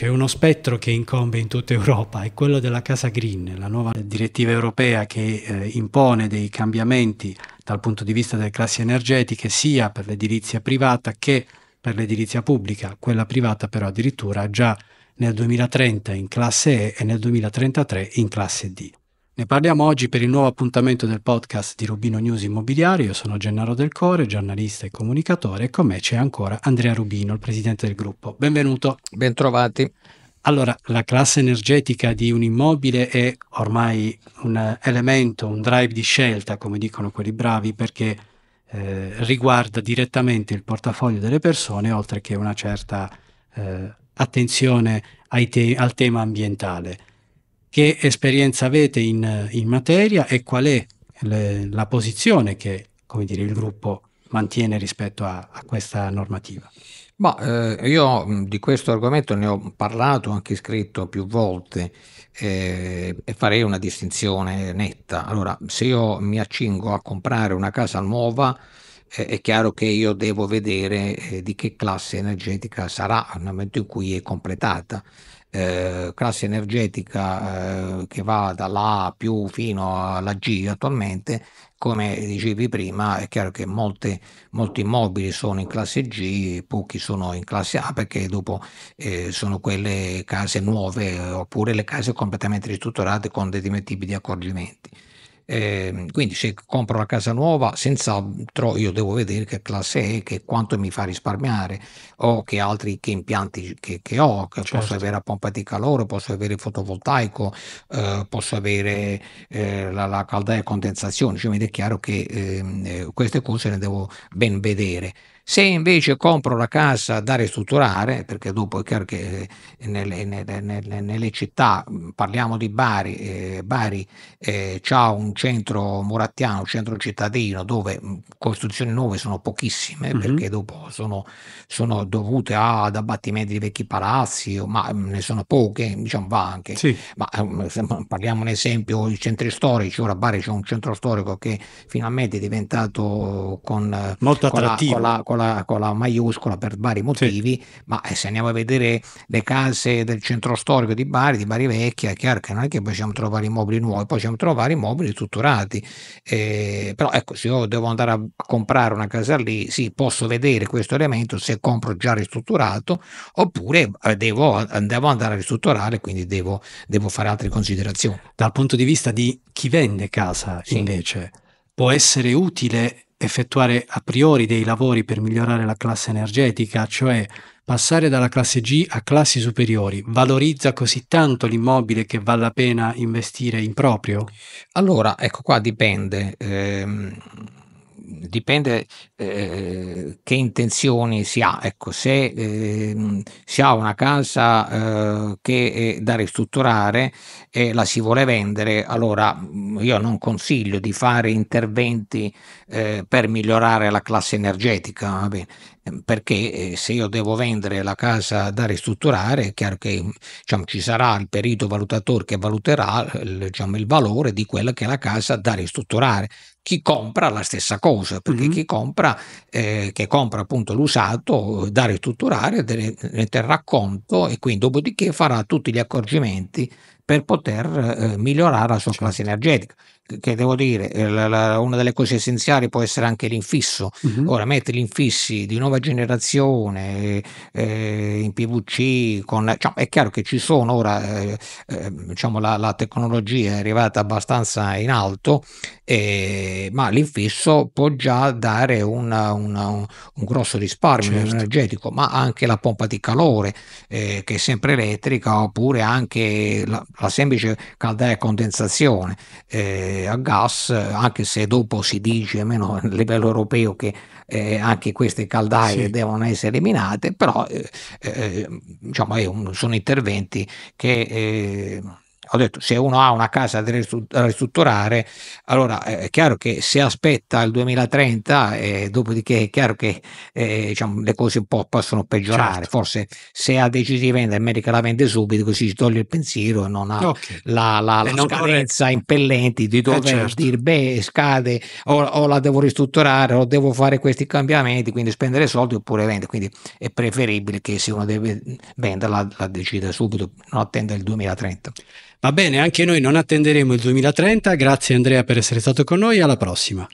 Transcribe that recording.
C'è uno spettro che incombe in tutta Europa, è quello della Casa Green, la nuova direttiva europea che eh, impone dei cambiamenti dal punto di vista delle classi energetiche sia per l'edilizia privata che per l'edilizia pubblica, quella privata però addirittura già nel 2030 in classe E e nel 2033 in classe D. Ne parliamo oggi per il nuovo appuntamento del podcast di Rubino News Immobiliare. Io sono Gennaro Del Core, giornalista e comunicatore, e con me c'è ancora Andrea Rubino, il presidente del gruppo. Benvenuto. Bentrovati. Allora, la classe energetica di un immobile è ormai un elemento, un drive di scelta, come dicono quelli bravi, perché eh, riguarda direttamente il portafoglio delle persone, oltre che una certa eh, attenzione te- al tema ambientale che esperienza avete in, in materia e qual è le, la posizione che dire, il gruppo mantiene rispetto a, a questa normativa. Ma, eh, io mm, di questo argomento ne ho parlato, anche scritto più volte eh, e farei una distinzione netta. Allora, se io mi accingo a comprare una casa nuova, eh, è chiaro che io devo vedere eh, di che classe energetica sarà nel momento in cui è completata eh, classe energetica eh, che va dalla A più fino alla G attualmente, come dicevi prima, è chiaro che molte, molti immobili sono in classe G, pochi sono in classe A perché dopo eh, sono quelle case nuove oppure le case completamente ristrutturate con dei tipi di accorgimenti. Eh, quindi se compro una casa nuova, senz'altro io devo vedere che classe è, che quanto mi fa risparmiare, o che altri che impianti che, che ho, che certo. posso avere a pompa di calore, posso avere il fotovoltaico, eh, posso avere eh, la, la caldaia a condensazione, cioè mi è chiaro che ehm, eh, queste cose le devo ben vedere. Se invece compro la casa da ristrutturare, perché dopo è chiaro che eh, nelle, nelle, nelle città, mm, parliamo di Bari, eh, Bari eh, ha un centro murattiano, un centro cittadino dove mm, costruzioni nuove sono pochissime, mm-hmm. perché dopo sono, sono dovute ad abbattimenti di vecchi palazzi, ma mm, ne sono poche, diciamo va anche. Sì. Ma parliamo un esempio, i centri storici, ora a Bari c'è un centro storico che finalmente è diventato con, molto con La, con la, con la, con la maiuscola per vari motivi, sì. ma eh, se andiamo a vedere le case del centro storico di Bari, di Bari Vecchia, è chiaro che non è che possiamo trovare immobili nuovi, possiamo trovare immobili strutturati. Eh, però ecco, se io devo andare a comprare una casa lì, sì, posso vedere questo elemento se compro già ristrutturato oppure eh, devo, eh, devo andare a ristrutturare, quindi devo, devo, fare altre considerazioni. Dal punto di vista di chi vende casa, sì. invece, può essere utile effettuare a priori dei lavori per migliorare la classe energetica, cioè passare dalla classe G a classi superiori, valorizza così tanto l'immobile che vale la pena investire in proprio? Allora, ecco qua dipende. Eh, dipende eh, che intenzioni si ha. Ecco, se eh, si ha una casa eh, che è da ristrutturare e la si vuole vendere, allora mm, io non consiglio di fare interventi eh, per migliorare la classe energetica, ehm, perché eh, se io devo vendere la casa da ristrutturare, è chiaro che diciamo, ci sarà il perito valutatore che valuterà eh, diciamo, il valore di quella che è la casa da ristrutturare chi compra la stessa cosa, perché mm-hmm. chi compra, eh, che compra appunto l'usato, da ristrutturare, ne terrà conto e quindi dopodiché farà tutti gli accorgimenti per poter eh, migliorare la sua certo. classe energetica che devo dire, eh, la, la, una delle cose essenziali può essere anche l'infisso. Uh-huh. Ora, metti gli infissi di nuova generazione eh, in PVC, con, cioè, è chiaro che ci sono ora, eh, eh, diciamo, la, la, tecnologia è arrivata abbastanza in alto, eh, ma l'infisso può già dare una, una, un, un, grosso risparmio certo. energetico, ma anche la pompa di calore, eh, che è sempre elettrica, oppure anche la, semplice caldaia a condensazione. Eh, a gas, anche se dopo si dice, almeno a livello europeo, che eh, anche queste caldaie sì. devono essere eliminate, però eh, eh diciamo, un, sono interventi che eh, ho detto se uno ha una casa da ristrutturare, allora eh, è chiaro che se aspetta il 2030, eh, dopodiché è chiaro che eh, diciamo, le cose un po' possono peggiorare. Certo. Forse se ha deciso di vendere, è meglio la vende subito, così si toglie il pensiero e non ha okay. la, la, la scadenza corre... impellente di eh, dover eh certo. dire beh, scade o, o, la devo ristrutturare o devo fare questi cambiamenti, quindi spendere soldi oppure vendere. Quindi è preferibile che se uno deve venderla la, la decida subito, non attenda il 2030. Va bene, anche noi non attenderemo il 2030. Grazie Andrea per essere stato con noi. Alla prossima.